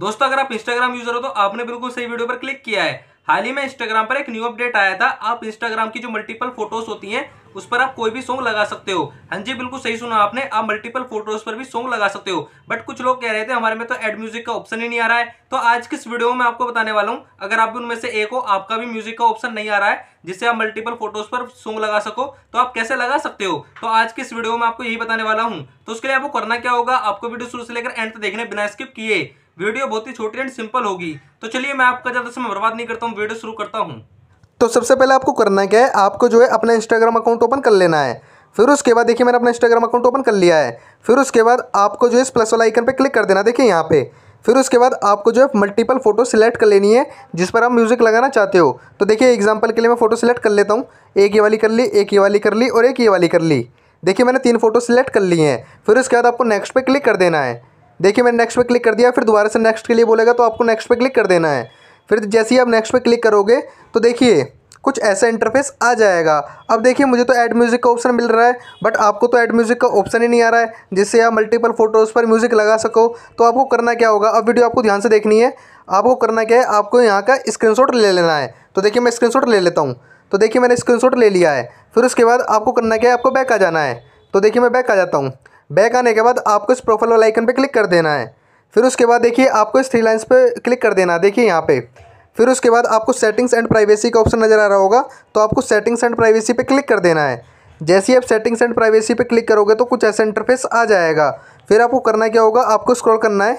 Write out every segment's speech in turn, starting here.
दोस्तों अगर आप इंस्टाग्राम यूजर हो तो आपने बिल्कुल सही वीडियो पर क्लिक किया है हाल ही में इंस्टाग्राम पर एक न्यू अपडेट आया था आप इंस्टाग्राम की जो मल्टीपल फोटोज होती हैं उस पर आप कोई भी सॉन्ग लगा सकते हो हाँ जी बिल्कुल सही सुना आपने आप मल्टीपल फोटोज पर भी सॉन्ग लगा सकते हो बट कुछ लोग कह रहे थे हमारे में तो एड म्यूजिक का ऑप्शन ही नहीं आ रहा है तो आज किस वीडियो में आपको बताने वाला हूँ अगर आप भी उनमें से एक हो आपका भी म्यूजिक का ऑप्शन नहीं आ रहा है जिससे आप मल्टीपल फोटोज पर सॉन्ग लगा सको तो आप कैसे लगा सकते हो तो आज किस वीडियो में आपको यही बताने वाला हूँ तो उसके लिए आपको करना क्या होगा आपको वीडियो शुरू से लेकर एंड तक देखने बिना स्किप किए वीडियो बहुत ही छोटी एंड सिंपल होगी तो चलिए मैं आपका ज़्यादा समय बर्बाद नहीं करता हूँ वीडियो शुरू करता हूँ तो सबसे पहले आपको करना क्या है आपको जो है अपना इंस्टाग्राम अकाउंट ओपन कर लेना है फिर उसके बाद देखिए मैंने अपना इंस्टाग्राम अकाउंट ओपन कर लिया है फिर उसके बाद आपको जो है इस प्लस वाला आइकन पर क्लिक कर देना देखिए यहाँ पे फिर उसके बाद आपको जो है मल्टीपल फोटो सिलेक्ट कर लेनी है जिस पर आप म्यूज़िक लगाना चाहते हो तो देखिए एग्जाम्पल के लिए मैं फ़ोटो सिलेक्ट कर लेता हूँ एक ये वाली कर ली एक ये वाली कर ली और एक ये वाली कर ली देखिए मैंने तीन फोटो सिलेक्ट कर ली हैं फिर उसके बाद आपको नेक्स्ट पर क्लिक कर देना है देखिए मैंने नेक्स्ट पे क्लिक कर दिया फिर दोबारा से नेक्स्ट के लिए बोलेगा तो आपको नेक्स्ट पे क्लिक कर देना है फिर जैसे ही आप नेक्स्ट पे क्लिक करोगे तो देखिए कुछ ऐसा इंटरफेस आ जाएगा अब देखिए मुझे तो ऐड म्यूज़िक का ऑप्शन मिल रहा है बट आपको तो ऐड म्यूज़िक का ऑप्शन ही नहीं आ रहा है जिससे आप मल्टीपल फ़ोटोज़ पर म्यूज़िक लगा सको तो आपको करना क्या होगा अब वीडियो आपको ध्यान से देखनी है आपको करना क्या है आपको यहाँ का स्क्रीन ले लेना है तो देखिए मैं स्क्रीन ले लेता हूँ तो देखिए मैंने स्क्रीन ले लिया है फिर उसके बाद आपको करना क्या है आपको बैक आ जाना है तो देखिए मैं बैक आ जाता हूँ बैक आने के बाद आपको इस प्रोफाइल वाला आइकन पे क्लिक कर देना है फिर उसके बाद देखिए आपको इस थ्री लाइन्स पे क्लिक कर देना है देखिए यहाँ पे फिर उसके बाद आपको सेटिंग्स एंड प्राइवेसी का ऑप्शन नज़र आ रहा होगा तो आपको सेटिंग्स एंड प्राइवेसी पे क्लिक कर देना है जैसे ही आप सेटिंग्स एंड प्राइवेसी पे क्लिक करोगे तो कुछ ऐसा इंटरफेस आ जाएगा फिर आपको करना क्या होगा आपको स्क्रॉल करना है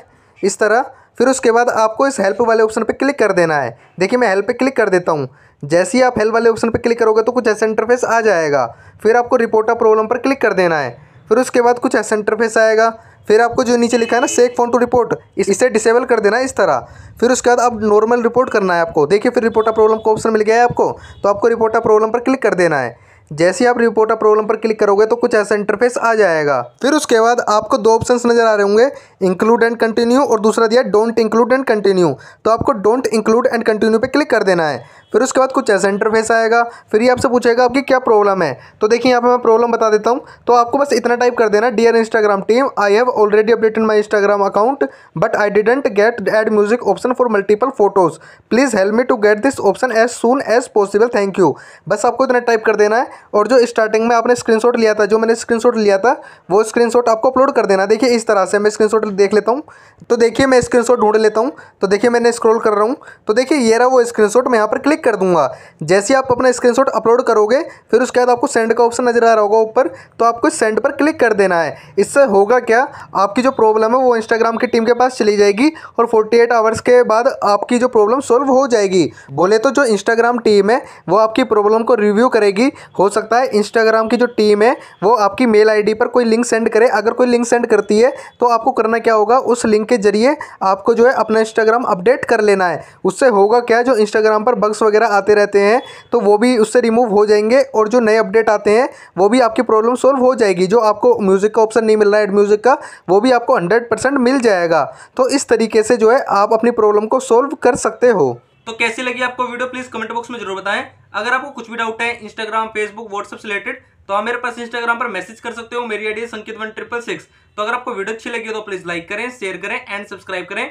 इस तरह फिर उसके बाद आपको इस हेल्प वाले ऑप्शन पर क्लिक कर देना है देखिए मैं हेल्प पर क्लिक कर देता हूँ जैसे ही आप हेल्प वाले ऑप्शन पर क्लिक करोगे तो कुछ ऐसा इंटरफेस आ जाएगा फिर आपको रिपोर्टर प्रॉब्लम पर क्लिक कर देना है फिर उसके बाद कुछ ऐसा इंटरफेस आएगा फिर आपको जो नीचे लिखा है ना सेक फोन टू रिपोर्ट इसे डिसेबल कर देना इस तरह फिर उसके बाद अब नॉर्मल रिपोर्ट करना है आपको देखिए फिर रिपोर्ट ऑफ प्रॉब्लम का ऑप्शन मिल गया है आपको तो आपको रिपोर्ट ऑफ प्रॉब्लम पर क्लिक कर देना है जैसे ही आप रिपोर्ट ऑफ प्रॉब्लम पर क्लिक करोगे तो कुछ ऐसा इंटरफेस आ जाएगा फिर उसके बाद आपको दो ऑप्शन नजर आ रहे होंगे इंक्लूड एंड कंटिन्यू और दूसरा दिया डोंट इंक्लूड एंड कंटिन्यू तो आपको डोंट इंक्लूड एंड कंटिन्यू पे क्लिक कर देना है फिर उसके बाद कुछ ऐसा इंटरफेस आएगा फिर ये आपसे पूछेगा आपकी क्या प्रॉब्लम है तो देखिए यहाँ पर मैं प्रॉब्लम बता देता हूँ तो आपको बस इतना टाइप कर देना dear Instagram team I have already updated my Instagram account but I didn't get add music option for multiple photos please help me to get this option as soon as possible thank you बस आपको इतना type कर देना है और जो starting में आपने स्क्रीन लिया था जो मैंने स्क्रीन लिया था वो स्क्रीनशॉट आपको अपलोड कर देना देखिए इस तरह से मैं स्क्रीनशॉट देख लेता हूँ तो देखिए मैं स्क्रीन ढूंढ लेता हूँ तो देखिए मैंने स्क्रोल कर रहा हूँ तो देखिए ये रहा वो स्क्रीन मैं यहाँ पर क्लिक कर दूंगा जैसे आप अपना स्क्रीनशॉट अपलोड करोगे फिर उसके बाद आपको सेंड का ऑप्शन नज़र आ रहा होगा ऊपर तो आपको सेंड पर क्लिक कर देना है इससे होगा क्या आपकी जो प्रॉब्लम है वो इंस्टाग्राम की टीम के पास चली जाएगी और फोर्टी एट आवर्स के बाद आपकी जो प्रॉब्लम सॉल्व हो जाएगी बोले तो जो इंस्टाग्राम टीम है वो आपकी प्रॉब्लम को रिव्यू करेगी हो सकता है इंस्टाग्राम की जो टीम है वो आपकी मेल आईडी पर कोई लिंक सेंड करे अगर कोई लिंक सेंड करती है तो आपको करना क्या होगा उस लिंक के जरिए आपको जो है अपना इंस्टाग्राम अपडेट कर लेना है उससे होगा क्या जो इंस्टाग्राम पर बग्स वगैरह वगैरह आते रहते हैं तो वो भी उससे रिमूव हो जाएंगे और जो नए अपडेट आते हैं वो भी आपकी प्रॉब्लम सॉल्व हो जाएगी जो आपको म्यूज़िक का ऑप्शन नहीं मिल रहा है एड म्यूज़िक का वो भी आपको हंड्रेड मिल जाएगा तो इस तरीके से जो है आप अपनी प्रॉब्लम को सोल्व कर सकते हो तो कैसी लगी आपको वीडियो प्लीज कमेंट बॉक्स में जरूर बताएं अगर आपको कुछ भी डाउट है इंस्टाग्राम फेसबुक व्हाट्सएप से रिलेटेड तो आप मेरे पास इंस्टाग्राम पर मैसेज कर सकते हो मेरी आईडी संकेत वन ट्रिपल सिक्स तो अगर आपको वीडियो अच्छी लगी हो तो प्लीज लाइक करें शेयर करें एंड सब्सक्राइब करें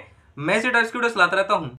मैं इसी वीडियो रहता हूँ